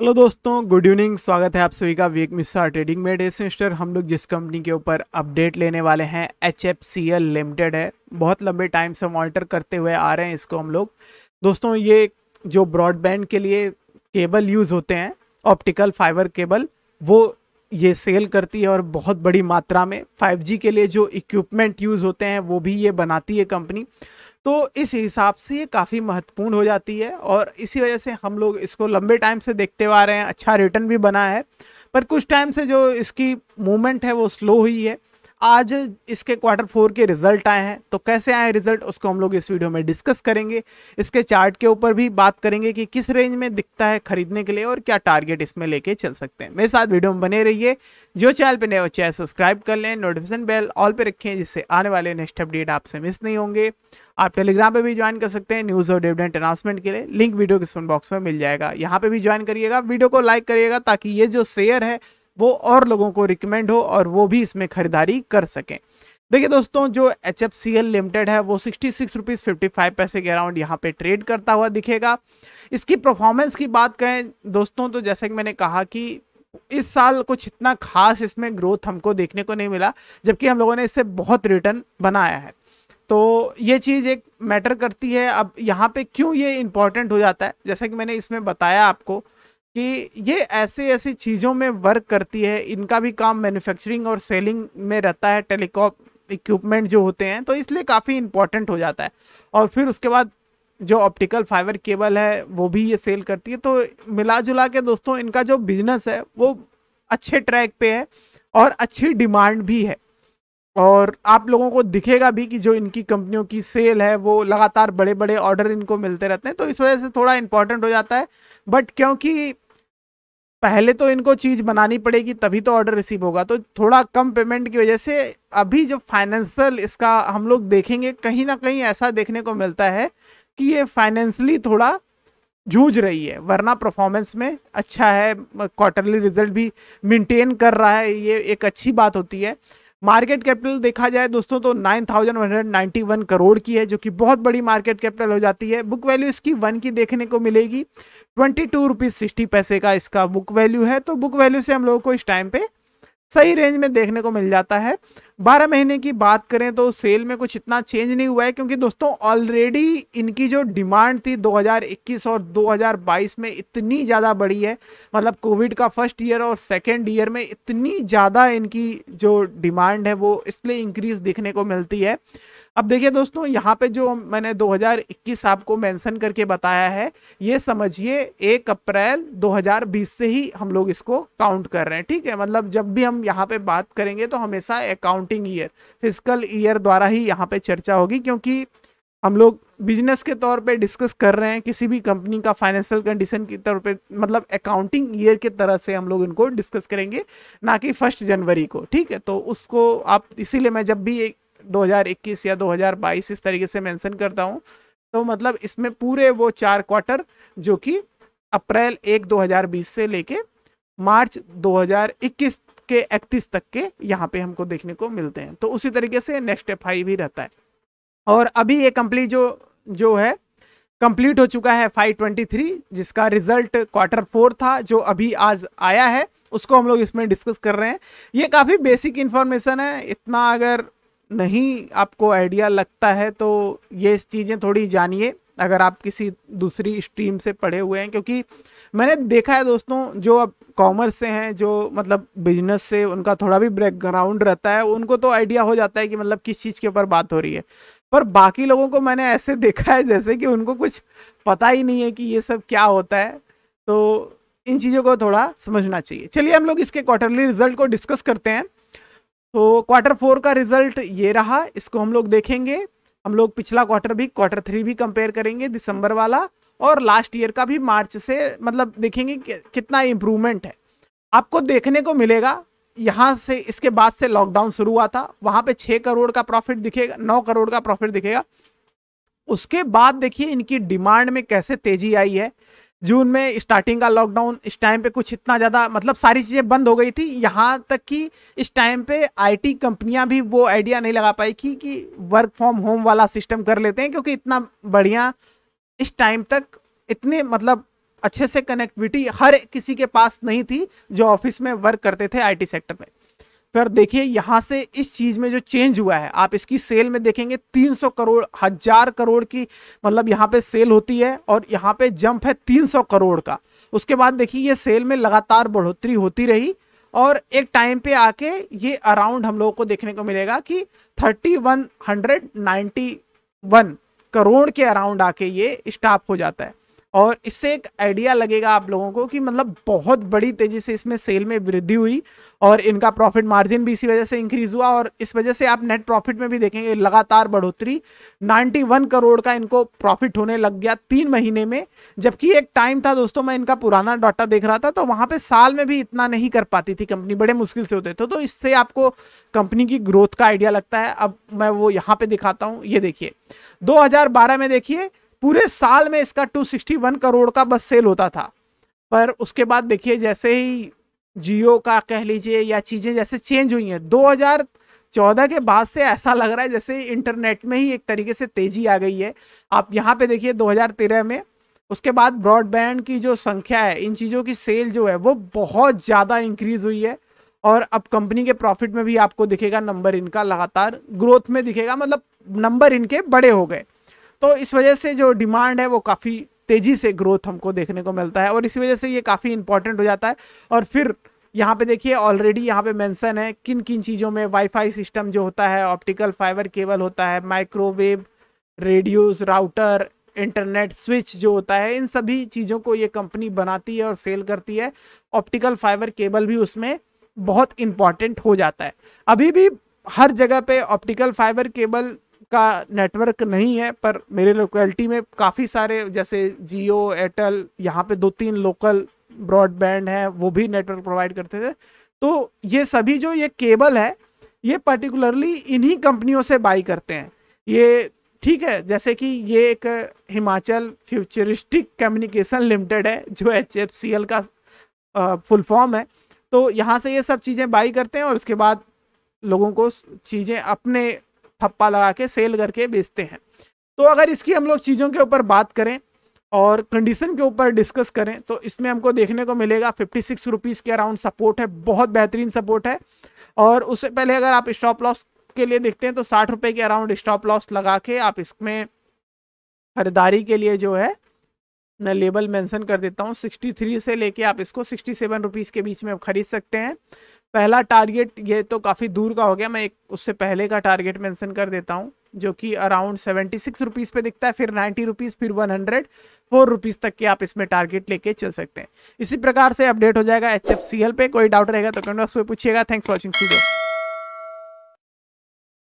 hello दोस्तों good evening स्वागत है आप सभी का वीक मिश्रा ट्रेडिंग में डे सेस्टर हम लोग जिस कंपनी के ऊपर अपडेट लेने वाले हैं H F C L limited है बहुत लंबे टाइम से मॉनिटर करते हुए आ रहे हैं इसको हम लोग दोस्तों ये जो ब्रॉडबैंड के लिए केबल यूज़ होते हैं ऑप्टिकल फाइबर केबल वो ये सेल करती है और बहुत बड़ी मात्रा में 5G के लिए जो इक्विपमेंट यूज़ होते हैं वो भी ये बनाती है कंपनी तो इस हिसाब से ये काफ़ी महत्वपूर्ण हो जाती है और इसी वजह से हम लोग इसको लंबे टाइम से देखते आ रहे हैं अच्छा रिटर्न भी बना है पर कुछ टाइम से जो इसकी मूवमेंट है वो स्लो हुई है आज इसके क्वार्टर फोर के रिजल्ट आए हैं तो कैसे आए रिजल्ट उसको हम लोग इस वीडियो में डिस्कस करेंगे इसके चार्ट के ऊपर भी बात करेंगे कि किस रेंज में दिखता है खरीदने के लिए और क्या टारगेट इसमें लेके चल सकते हैं मेरे साथ वीडियो में बने रहिए जो चैनल पर नए चाहे सब्सक्राइब कर लें नोटिफिकेशन बेल ऑल पर रखें जिससे आने वाले नेक्स्ट अपडेट आपसे मिस नहीं होंगे आप टेलीग्राम पे भी ज्वाइन कर सकते हैं न्यूज़ और डिविडेंट अनाउंसमेंट के लिए लिंक वीडियो के बॉक्स में मिल जाएगा यहाँ पे भी ज्वाइन करिएगा वीडियो को लाइक करिएगा ताकि ये जो शेयर है वो और लोगों को रिकमेंड हो और वो भी इसमें खरीदारी कर सकें देखिए दोस्तों जो H F C L limited है वो sixty six rupees fifty five पैसे के अराउंड यहाँ पे ट्रेड करता हुआ दिखेगा इसकी परफॉर्मेंस की बात करें दोस्तों तो जैसे कि मैंने कहा कि इस साल कुछ इतना खास इसमें ग्रोथ हमको देखने को नहीं मिला जबकि हम लोगों ने इससे बहुत रिटर्न बनाया है तो ये चीज़ एक मैटर करती है अब यहाँ पे क्यों ये इंपॉर्टेंट हो जाता है जैसा कि मैंने इसमें बताया आपको कि ये ऐसे ऐसी चीज़ों में वर्क करती है इनका भी काम मैन्युफैक्चरिंग और सेलिंग में रहता है टेलीकॉप इक्विपमेंट जो होते हैं तो इसलिए काफ़ी इंपॉर्टेंट हो जाता है और फिर उसके बाद जो ऑप्टिकल फाइबर केबल है वो भी ये सेल करती है तो मिला जुला के दोस्तों इनका जो बिजनेस है वो अच्छे ट्रैक पे है और अच्छी डिमांड भी है और आप लोगों को दिखेगा भी कि जो इनकी कंपनियों की सेल है वो लगातार बड़े बड़े ऑर्डर इनको मिलते रहते हैं तो इस वजह से थोड़ा इम्पॉर्टेंट हो जाता है बट क्योंकि पहले तो इनको चीज़ बनानी पड़ेगी तभी तो ऑर्डर रिसीव होगा तो थोड़ा कम पेमेंट की वजह से अभी जो फाइनेंशियल इसका हम लोग देखेंगे कहीं ना कहीं ऐसा देखने को मिलता है कि ये फाइनेंशली थोड़ा जूझ रही है वरना परफॉर्मेंस में अच्छा है क्वार्टरली रिजल्ट भी मेंटेन कर रहा है ये एक अच्छी बात होती है मार्केट कैपिटल देखा जाए दोस्तों तो 9,191 करोड़ की है जो कि बहुत बड़ी मार्केट कैपिटल हो जाती है बुक वैल्यू इसकी वन की देखने को मिलेगी ट्वेंटी टू रुपीज़ सिक्सटी पैसे का इसका बुक वैल्यू है तो बुक वैल्यू से हम लोगों को इस टाइम पे सही रेंज में देखने को मिल जाता है बारह महीने की बात करें तो सेल में कुछ इतना चेंज नहीं हुआ है क्योंकि दोस्तों ऑलरेडी इनकी जो डिमांड थी 2021 और 2022 में इतनी ज़्यादा बढ़ी है मतलब कोविड का फर्स्ट ईयर और सेकेंड ईयर में इतनी ज़्यादा इनकी जो डिमांड है वो इसलिए इंक्रीज देखने को मिलती है अब देखिए दोस्तों यहाँ पे जो मैंने 2021 आपको मेंशन करके बताया है ये समझिए एक अप्रैल 2020 से ही हम लोग इसको काउंट कर रहे हैं ठीक है मतलब जब भी हम यहाँ पे बात करेंगे तो हमेशा अकाउंटिंग ईयर फिजिकल ईयर द्वारा ही यहाँ पे चर्चा होगी क्योंकि हम लोग बिजनेस के तौर पे डिस्कस कर रहे हैं किसी भी कंपनी का फाइनेंशियल कंडीशन के तौर पे मतलब अकाउंटिंग ईयर के तरह से हम लोग इनको डिस्कस करेंगे ना कि फर्स्ट जनवरी को ठीक है तो उसको आप इसीलिए मैं जब भी एक 2021 या 2022 इस तरीके से मेंशन करता हूँ तो मतलब इसमें पूरे वो चार क्वार्टर जो कि अप्रैल एक 2020 से लेके मार्च 2021 के इकतीस तक के यहाँ पे हमको देखने को मिलते हैं तो उसी तरीके से नेक्स्ट एफ भी रहता है और अभी ये कंप्लीट जो जो है कंप्लीट हो चुका है फाइव ट्वेंटी थ्री जिसका रिजल्ट क्वार्टर फोर था जो अभी आज आया है उसको हम लोग इसमें डिस्कस कर रहे हैं ये काफ़ी बेसिक इन्फॉर्मेशन है इतना अगर नहीं आपको आइडिया लगता है तो ये चीज़ें थोड़ी जानिए अगर आप किसी दूसरी स्ट्रीम से पढ़े हुए हैं क्योंकि मैंने देखा है दोस्तों जो अब कॉमर्स से हैं जो मतलब बिजनेस से उनका थोड़ा भी बैकग्राउंड रहता है उनको तो आइडिया हो जाता है कि मतलब किस चीज़ के ऊपर बात हो रही है पर बाकी लोगों को मैंने ऐसे देखा है जैसे कि उनको कुछ पता ही नहीं है कि ये सब क्या होता है तो इन चीज़ों को थोड़ा समझना चाहिए चलिए हम लोग इसके क्वार्टरली रिजल्ट को डिस्कस करते हैं तो क्वार्टर फोर का रिजल्ट ये रहा इसको हम लोग देखेंगे हम लोग पिछला क्वार्टर भी क्वार्टर थ्री भी कंपेयर करेंगे दिसंबर वाला और लास्ट ईयर का भी मार्च से मतलब देखेंगे कि, कितना इम्प्रूवमेंट है आपको देखने को मिलेगा यहाँ से इसके बाद से लॉकडाउन शुरू हुआ था वहाँ पे छः करोड़ का प्रॉफिट दिखेगा नौ करोड़ का प्रॉफिट दिखेगा उसके बाद देखिए इनकी डिमांड में कैसे तेजी आई है जून में स्टार्टिंग का लॉकडाउन इस टाइम पे कुछ इतना ज़्यादा मतलब सारी चीज़ें बंद हो गई थी यहाँ तक कि इस टाइम पे आईटी कंपनियां भी वो आइडिया नहीं लगा पाई कि कि वर्क फ्रॉम होम वाला सिस्टम कर लेते हैं क्योंकि इतना बढ़िया इस टाइम तक इतने मतलब अच्छे से कनेक्टिविटी हर किसी के पास नहीं थी जो ऑफिस में वर्क करते थे आई सेक्टर में पर देखिए यहाँ से इस चीज में जो चेंज हुआ है आप इसकी सेल में देखेंगे 300 करोड़ हजार करोड़ की मतलब यहाँ पे सेल होती है और यहाँ पे जंप है 300 करोड़ का उसके बाद देखिए ये सेल में लगातार बढ़ोतरी होती रही और एक टाइम पे आके ये अराउंड हम लोगों को देखने को मिलेगा कि थर्टी वन करोड़ के अराउंड आके ये स्टाप हो जाता है और इससे एक आइडिया लगेगा आप लोगों को कि मतलब बहुत बड़ी तेज़ी से इसमें सेल में वृद्धि हुई और इनका प्रॉफिट मार्जिन भी इसी वजह से इंक्रीज हुआ और इस वजह से आप नेट प्रॉफिट में भी देखेंगे लगातार बढ़ोतरी 91 करोड़ का इनको प्रॉफिट होने लग गया तीन महीने में जबकि एक टाइम था दोस्तों मैं इनका पुराना डाटा देख रहा था तो वहाँ पे साल में भी इतना नहीं कर पाती थी कंपनी बड़े मुश्किल से होते थे तो इससे आपको कंपनी की ग्रोथ का आइडिया लगता है अब मैं वो यहाँ पे दिखाता हूँ ये देखिए दो में देखिए पूरे साल में इसका 261 करोड़ का बस सेल होता था पर उसके बाद देखिए जैसे ही जियो का कह लीजिए या चीज़ें जैसे चेंज हुई हैं 2014 के बाद से ऐसा लग रहा है जैसे इंटरनेट में ही एक तरीके से तेज़ी आ गई है आप यहाँ पे देखिए 2013 में उसके बाद ब्रॉडबैंड की जो संख्या है इन चीज़ों की सेल जो है वो बहुत ज़्यादा इंक्रीज़ हुई है और अब कंपनी के प्रॉफिट में भी आपको दिखेगा नंबर इनका लगातार ग्रोथ में दिखेगा मतलब नंबर इनके बड़े हो गए तो इस वजह से जो डिमांड है वो काफ़ी तेज़ी से ग्रोथ हमको देखने को मिलता है और इसी वजह से ये काफ़ी इंपॉर्टेंट हो जाता है और फिर यहाँ पे देखिए ऑलरेडी यहाँ पे मेंशन है किन किन चीज़ों में वाईफाई सिस्टम जो होता है ऑप्टिकल फाइबर केबल होता है microwave radios router internet switch जो होता है इन सभी चीज़ों को ये कंपनी बनाती है और सेल करती है ऑप्टिकल फाइबर केबल भी उसमें बहुत इंपॉर्टेंट हो जाता है अभी भी हर जगह पे ऑप्टिकल फाइबर केबल का नेटवर्क नहीं है पर मेरे लोकेलिटी में काफ़ी सारे जैसे जियो एयरटेल यहाँ पे दो तीन लोकल ब्रॉडबैंड हैं वो भी नेटवर्क प्रोवाइड करते थे तो ये सभी जो ये केबल है ये पर्टिकुलरली इन्हीं कंपनियों से बाई करते हैं ये ठीक है जैसे कि ये एक हिमाचल फ्यूचरिस्टिक कम्युनिकेशन लिमिटेड है जो एच एफ सी एल का फुल फॉर्म है तो यहाँ से ये सब चीज़ें बाई करते हैं और उसके बाद लोगों को चीज़ें अपने थप्पा लगा के सेल करके बेचते हैं तो अगर इसकी हम लोग चीज़ों के ऊपर बात करें और कंडीशन के ऊपर डिस्कस करें तो इसमें हमको देखने को मिलेगा फिफ्टी सिक्स रुपीज़ के अराउंड सपोर्ट है बहुत बेहतरीन सपोर्ट है और उससे पहले अगर आप स्टॉप लॉस के लिए देखते हैं तो साठ रुपये के अराउंड स्टॉप लॉस लगा के आप इसमें खरीदारी के लिए जो है मैं लेबल मेंशन कर देता हूँ 63 से लेके आप इसको 67 रुपीस के बीच में खरीद सकते हैं पहला टारगेट ये तो काफ़ी दूर का हो गया मैं एक उससे पहले का टारगेट मेंशन कर देता हूँ जो कि अराउंड सेवेंटी सिक्स रुपीज़ पर दिखता है फिर नाइन्टी रुपीज़ फिर वन हंड्रेड फोर रुपीज़ तक के आप इसमें टारगेट लेके चल सकते हैं इसी प्रकार से अपडेट हो जाएगा एच एफ सी एल पर कोई डाउट रहेगा तो कमेंट बॉक्स में पूछिएगा थैंक्स वॉचिंग वीडियो